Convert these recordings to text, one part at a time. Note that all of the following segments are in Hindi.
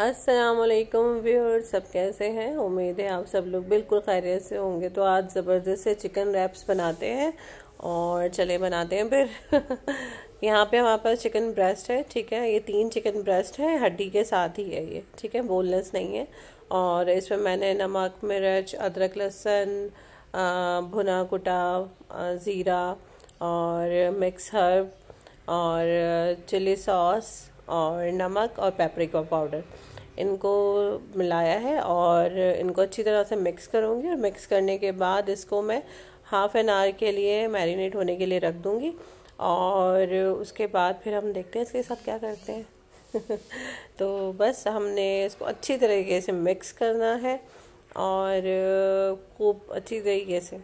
असलकम व्यूअर सब कैसे हैं उम्मीद है आप सब लोग बिल्कुल खैरियत से होंगे तो आज ज़बरदस्त से चिकन रैप्स बनाते हैं और चले बनाते हैं फिर यहाँ पे हमारे पास चिकन ब्रेस्ट है ठीक है ये तीन चिकन ब्रेस्ट है हड्डी के साथ ही है ये ठीक है बोनलेस नहीं है और इसमें मैंने नमक मिर्च अदरक लहसुन भुना कुटा ज़ीरा और मिक्स हर्ब और चिली सॉस और नमक और पेपरिका पाउडर इनको मिलाया है और इनको अच्छी तरह से मिक्स करूँगी और मिक्स करने के बाद इसको मैं हाफ़ एन आवर के लिए मैरिनेट होने के लिए रख दूँगी और उसके बाद फिर हम देखते हैं इसके साथ क्या करते हैं तो बस हमने इसको अच्छी तरीके से मिक्स करना है और खूब अच्छी तरीके से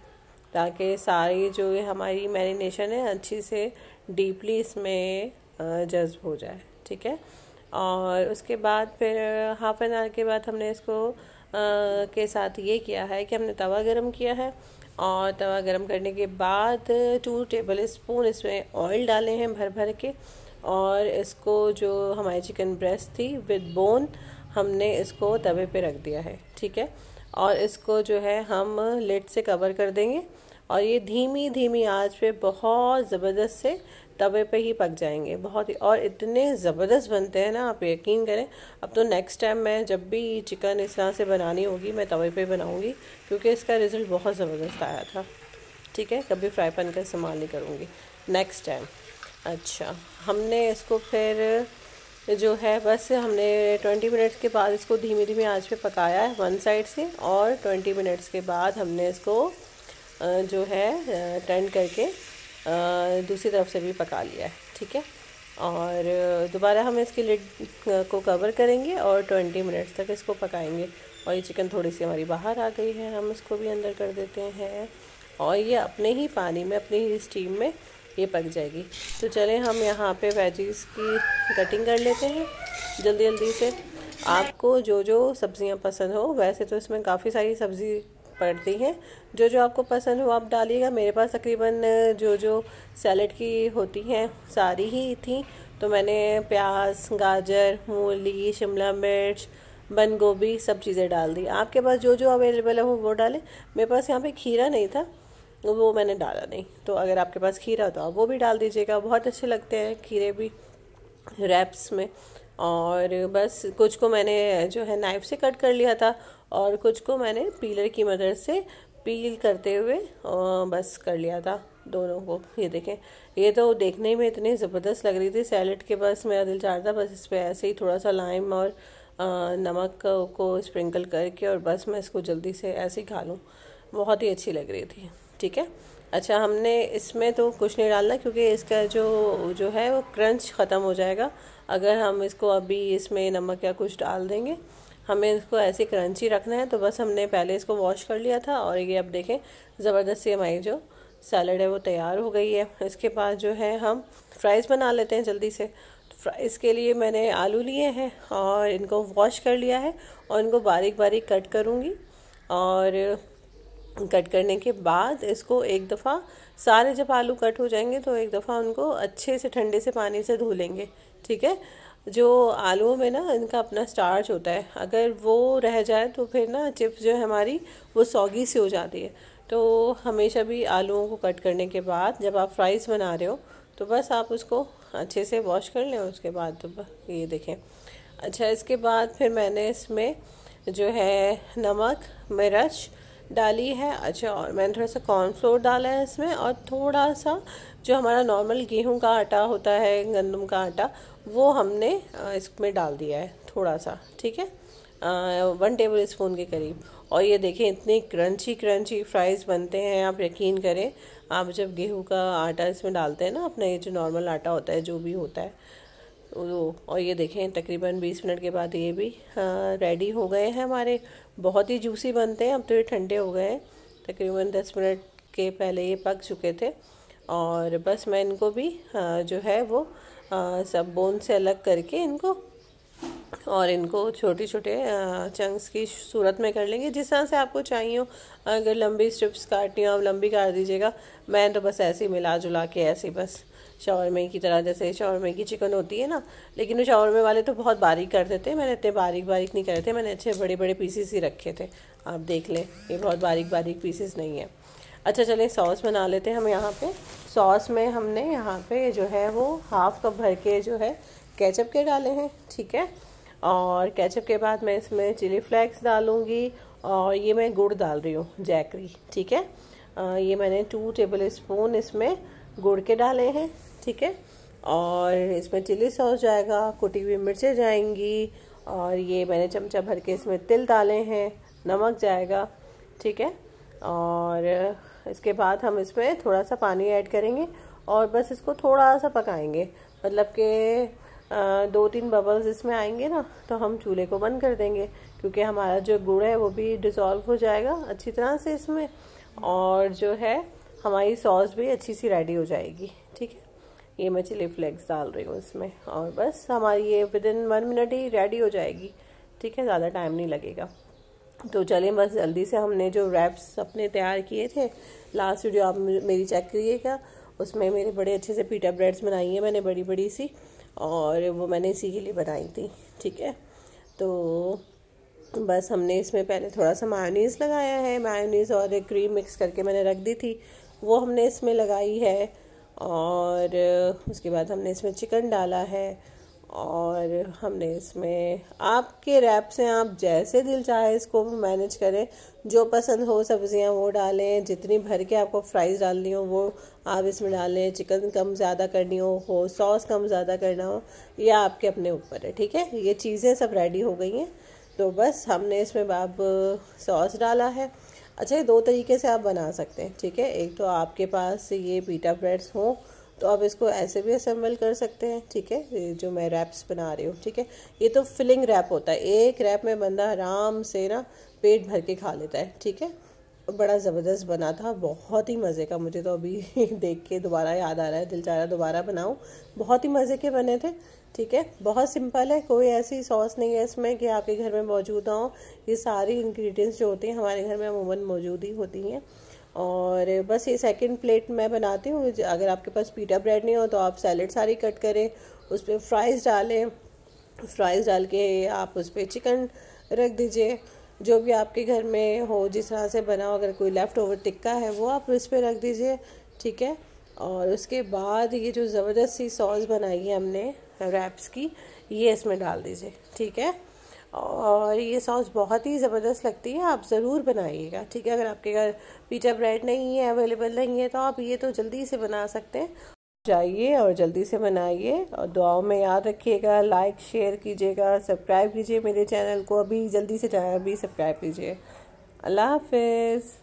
ताकि सारी जो हमारी मैरिनेशन है अच्छी से डीपली इसमें जज्ब हो जाए ठीक है और उसके बाद फिर हाफ एन आवर के बाद हमने इसको आ, के साथ ये किया है कि हमने तवा गरम किया है और तवा गरम करने के बाद टू टेबल स्पून इसमें ऑयल डाले हैं भर भर के और इसको जो हमारी चिकन ब्रेस्ट थी विद बोन हमने इसको तवे पे रख दिया है ठीक है और इसको जो है हम लेट से कवर कर देंगे और ये धीमी धीमी आंच पे बहुत ज़बरदस्त से तवे पे ही पक जाएंगे बहुत ही और इतने ज़बरदस्त बनते हैं ना आप यकीन करें अब तो नेक्स्ट टाइम मैं जब भी चिकन इस तरह से बनानी होगी मैं तवे पे बनाऊँगी क्योंकि इसका रिज़ल्ट बहुत ज़बरदस्त आया था ठीक है कभी फ्राई पैन का इस्तेमाल नहीं करूँगी नेक्स्ट टाइम अच्छा हमने इसको फिर जो है बस हमने ट्वेंटी मिनट्स के बाद इसको धीमे धीमे आँच पे पकाया है वन साइड से और ट्वेंटी मिनट्स के बाद हमने इसको जो है टर्न करके दूसरी तरफ से भी पका लिया है ठीक है और दोबारा हम इसकी लिड को कवर करेंगे और 20 मिनट्स तक इसको पकाएंगे और ये चिकन थोड़ी सी हमारी बाहर आ गई है हम इसको भी अंदर कर देते हैं और ये अपने ही पानी में अपने ही स्टीम में ये पक जाएगी तो चलें हम यहाँ पे वेजीज़ की कटिंग कर लेते हैं जल्दी जल्दी से आपको जो जो सब्ज़ियाँ पसंद हो वैसे तो इसमें काफ़ी सारी सब्ज़ी पड़ हैं जो जो आपको पसंद हो आप डालिएगा मेरे पास तकरीबन जो जो सैलड की होती हैं सारी ही थी तो मैंने प्याज गाजर मूली शिमला मिर्च बंद गोभी सब चीज़ें डाल दी आपके पास जो जो अवेलेबल है वो वो डालें मेरे पास यहाँ पे खीरा नहीं था वो मैंने डाला नहीं तो अगर आपके पास खीरा हो तो आप वो भी डाल दीजिएगा बहुत अच्छे लगते हैं खीरे भी रैप्स में और बस कुछ को मैंने जो है नाइफ से कट कर लिया था और कुछ को मैंने पीलर की मदद से पील करते हुए बस कर लिया था दोनों को ये देखें ये तो देखने में इतनी ज़बरदस्त लग रही थी सैलड के बस मेरा दिल चाह रहा था बस इस पर ऐसे ही थोड़ा सा लाइम और नमक को स्प्रिंकल करके और बस मैं इसको जल्दी से ऐसे ही खा लूँ बहुत ही अच्छी लग रही थी ठीक है अच्छा हमने इसमें तो कुछ नहीं डालना क्योंकि इसका जो जो है वो क्रंच ख़त्म हो जाएगा अगर हम इसको अभी इसमें नमक या कुछ डाल देंगे हमें इसको ऐसे क्रंची रखना है तो बस हमने पहले इसको वॉश कर लिया था और ये अब देखें ज़बरदस्ती हमारी जो सैलड है वो तैयार हो गई है इसके बाद जो है हम फ्राइज़ बना लेते हैं जल्दी से फ्राइज़ तो के लिए मैंने आलू लिए हैं और इनको वॉश कर लिया है और इनको बारीक बारीक कट करूँगी और कट करने के बाद इसको एक दफ़ा सारे जब आलू कट हो जाएंगे तो एक दफ़ा उनको अच्छे से ठंडे से पानी से धो लेंगे ठीक है जो आलूओं में ना इनका अपना स्टार्च होता है अगर वो रह जाए तो फिर ना चिप्स जो है हमारी वो सौगी सी हो जाती है तो हमेशा भी आलूओं को कट करने के बाद जब आप फ्राइज़ बना रहे हो तो बस आप उसको अच्छे से वॉश कर लें उसके बाद तो ये देखें अच्छा इसके बाद फिर मैंने इसमें जो है नमक मिर्च डाली है अच्छा और मैंने थोड़ा सा कॉर्नफ्लोर डाला है इसमें और थोड़ा सा जो हमारा नॉर्मल गेहूं का आटा होता है गंदम का आटा वो हमने इसमें डाल दिया है थोड़ा सा ठीक है वन टेबल स्पून के करीब और ये देखें इतने क्रंची क्रंची फ्राइज़ बनते हैं आप यकीन करें आप जब गेहूं का आटा इसमें डालते हैं ना अपना ये जो नॉर्मल आटा होता है जो भी होता है तो और ये देखें तकरीबन 20 मिनट के बाद ये भी रेडी हाँ, हो गए हैं हमारे बहुत ही जूसी बनते हैं अब तो ये ठंडे हो गए हैं तकरीबन 10 मिनट के पहले ये पक चुके थे और बस मैं इनको भी आ, हाँ, जो है वो आ, हाँ, सब बोन से अलग करके इनको और इनको छोटे छोटे चंक्स की सूरत में कर लेंगे जिस तरह से आपको चाहिए हो अगर लंबी स्ट्रिप्स काटनी हो आप लंबी काट दीजिएगा मैं तो बस ऐसे ही मिला जुला के ऐसे बस शावरमे की तरह जैसे शावरमे की चिकन होती है ना लेकिन वो शावरमे वाले तो बहुत बारीक कर देते हैं मैंने इतने बारीक बारीक नहीं करे थे मैंने अच्छे बड़े बड़े पीसीस ही रखे थे आप देख लें ये बहुत बारीक बारीक पीसीस नहीं है अच्छा चले सॉस बना लेते हैं हम यहाँ पर सॉस में हमने यहाँ पर जो है वो हाफ़ कप भर के जो है कैचअप के डाले हैं ठीक है और कैचअप के बाद मैं इसमें चिली फ्लैक्स डालूँगी और ये मैं गुड़ डाल रही हूँ जैकरी ठीक है ये मैंने टू टेबल स्पून इसमें गुड़ के डाले हैं ठीक है और इसमें चिली सॉस जाएगा कुटी हुई मिर्चें जाएंगी और ये मैंने चमचा भर के इसमें तिल डाले हैं नमक जाएगा ठीक है और इसके बाद हम इसमें थोड़ा सा पानी ऐड करेंगे और बस इसको थोड़ा सा पकाएंगे मतलब कि दो तीन बबल्स इसमें आएंगे ना तो हम चूल्हे को बंद कर देंगे क्योंकि हमारा जो गुड़ है वो भी डिज़ोल्व हो जाएगा अच्छी तरह से इसमें और जो है हमारी सॉस भी अच्छी सी रेडी हो जाएगी ठीक है ये मैं चिली फ्लेक्स डाल रही हूँ इसमें और बस हमारी ये विद इन वन मिनट ही रेडी हो जाएगी ठीक है ज़्यादा टाइम नहीं लगेगा तो चलिए बस जल्दी से हमने जो रैप्स अपने तैयार किए थे लास्ट वीडियो आप मेरी चेक करिएगा उसमें मेरे बड़े अच्छे से पीटा ब्रेड्स बनाई हैं मैंने बड़ी बड़ी सी और वो मैंने इसी के लिए बनाई थी ठीक है तो बस हमने इसमें पहले थोड़ा सा मायोनीस लगाया है मायोनीस और क्रीम मिक्स करके मैंने रख दी थी वो हमने इसमें लगाई है और उसके बाद हमने इसमें चिकन डाला है और हमने इसमें आपके रैप से आप जैसे दिल चाहे इसको मैनेज करें जो पसंद हो सब्ज़ियाँ वो डालें जितनी भर के आपको फ्राइज़ डालनी हो वो आप इसमें डालें चिकन कम ज़्यादा करनी हो हो सॉस कम ज़्यादा करना हो ये आपके अपने ऊपर है ठीक है ये चीज़ें सब रेडी हो गई हैं तो बस हमने इसमें बाब सॉस डाला है अच्छा ये दो तरीके से आप बना सकते हैं ठीक है एक तो आपके पास ये पीटा ब्रेड्स हों तो आप इसको ऐसे भी असेंबल कर सकते हैं ठीक है जो मैं रैप्स बना रही हूँ ठीक है ये तो फिलिंग रैप होता है एक रैप में बंदा आराम से ना पेट भर के खा लेता है ठीक है बड़ा ज़बरदस्त बना था बहुत ही मज़े का मुझे तो अभी देख के दोबारा याद आ रहा है दिल चाह रहा है दोबारा बनाऊँ बहुत ही मज़े के बने थे ठीक है बहुत सिंपल है कोई ऐसी सॉस नहीं है इसमें कि आपके घर में मौजूद हो ये सारी इंग्रेडिएंट्स जो होती हैं हमारे घर में अमूमन मौजूद ही होती हैं और बस ये सेकंड प्लेट मैं बनाती हूँ अगर आपके पास पीटा ब्रेड नहीं हो तो आप सैलड सारी कट करें उस पर फ्राइज़ डालें फ्राइज़ डाल के आप उस पर चिकन रख दीजिए जो भी आपके घर में हो जिस तरह से बना हो अगर कोई लेफ़्ट ओवर टिक्का है वो आप उस पर रख दीजिए ठीक है और उसके बाद ये जो ज़बरदस्त सी सॉस बनाई है हमने रैप्स की ये इसमें डाल दीजिए ठीक है और ये सॉस बहुत ही ज़बरदस्त लगती है आप ज़रूर बनाइएगा ठीक है अगर आपके घर पीटा ब्रेड नहीं है अवेलेबल नहीं है तो आप ये तो जल्दी से बना सकते हैं जाइए और जल्दी से बनाइए और दुआओं में याद रखिएगा लाइक शेयर कीजिएगा सब्सक्राइब कीजिए मेरे चैनल को अभी जल्दी से अभी सब्सक्राइब कीजिए अल्लाह हाफिज़